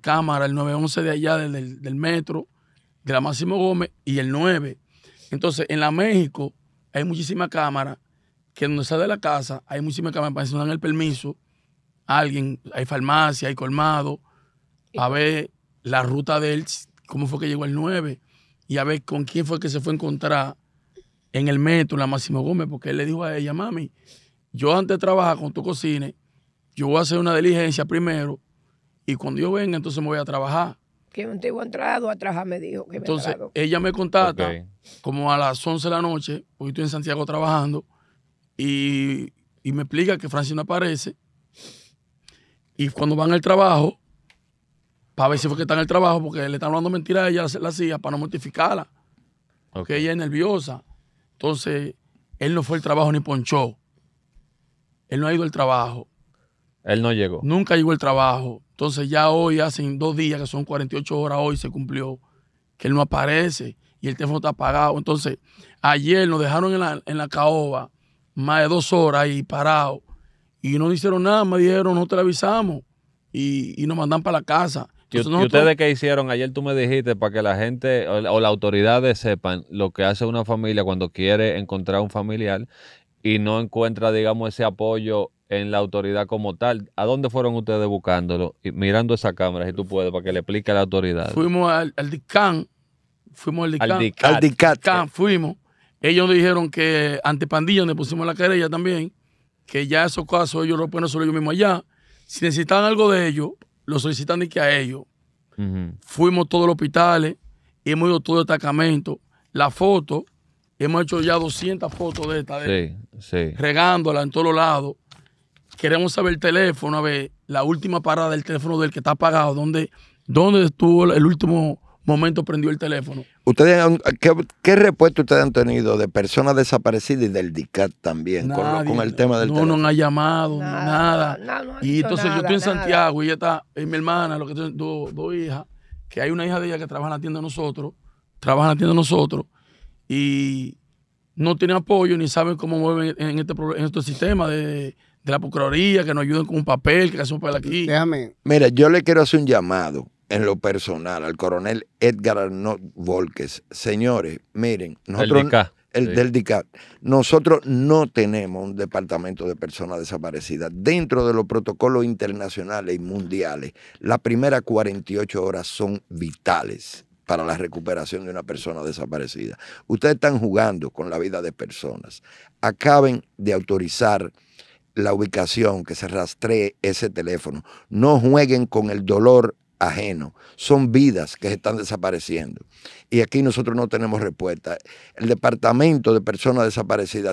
cámara, el 911 de allá del, metro, de la Máximo Gómez y el 9. Entonces, en la México hay muchísimas cámaras que donde sale de la casa hay muchísimas cámaras para que se dan el permiso alguien, hay farmacia, hay colmado, a ver la ruta de él, cómo fue que llegó el 9 y a ver con quién fue que se fue a encontrar en el metro, la Máximo Gómez, porque él le dijo a ella, mami, yo antes de trabajar con tu cocine, yo voy a hacer una diligencia primero y cuando yo venga, entonces me voy a trabajar. Que un tío entrado trabajar, me dijo Entonces, ella me contata como a las 11 de la noche, hoy estoy en Santiago trabajando, y, me explica que Francis no aparece. Y cuando van al trabajo, para ver si fue que está en el trabajo, porque le están hablando mentiras a ella, la hacía para no mortificarla. Porque ella es nerviosa. Entonces, él no fue al trabajo ni ponchó. Él no ha ido al trabajo. Él no llegó. Nunca llegó el trabajo. Entonces ya hoy, hacen dos días, que son 48 horas hoy, se cumplió, que él no aparece y el teléfono está apagado. Entonces, ayer nos dejaron en la, caoba más de dos horas y parado y no hicieron nada, me dijeron, no te avisamos y, nos mandan para la casa. ¿Y, ustedes qué hicieron? Ayer tú me dijiste para que la gente o, o las autoridades sepan lo que hace una familia cuando quiere encontrar un familiar y no encuentra, digamos, ese apoyo en la autoridad como tal. ¿A dónde fueron ustedes buscándolo? Y mirando esa cámara, si tú puedes, para que le explique a la autoridad. Fuimos al, al DICAN, fuimos al DICAN, al fuimos. Ellos nos dijeron que ante pandillas le pusimos la querella también, que ya esos casos ellos lo ponen solo ellos mismos allá. Si necesitan algo de ellos, lo solicitan y que a ellos. Fuimos todos los hospitales, hemos ido todo los destacamento. La foto, hemos hecho ya 200 fotos de esta. Regándola en todos los lados queremos saber el teléfono, a ver, la última parada del teléfono del que está apagado, dónde, dónde estuvo el último momento prendió el teléfono. ¿Ustedes qué, respuesta ustedes han tenido de personas desaparecidas y del DICAT también con, el tema del no, teléfono? No, no han llamado, nada. y entonces yo estoy en Santiago y está, mi hermana, lo que dos, hijas, que hay una hija de ella que trabaja en la tienda de nosotros, trabaja en la tienda de nosotros y no tiene apoyo ni sabe cómo mueven en este, en este sistema de de la Procuraduría, que nos ayuden con un papel, que hacen un aquí. Déjame. Mira, yo le quiero hacer un llamado en lo personal al coronel Edgar Arnott Volques. Señores, miren, nosotros. El del DICAT. Nosotros no tenemos un departamento de personas desaparecidas. Dentro de los protocolos internacionales y mundiales, las primeras 48 horas son vitales para la recuperación de una persona desaparecida. Ustedes están jugando con la vida de personas. Acaben de autorizar la ubicación, que se rastree ese teléfono. No jueguen con el dolor ajeno. Son vidas que se están desapareciendo. Y aquí nosotros no tenemos respuesta. El Departamento de Personas Desaparecidas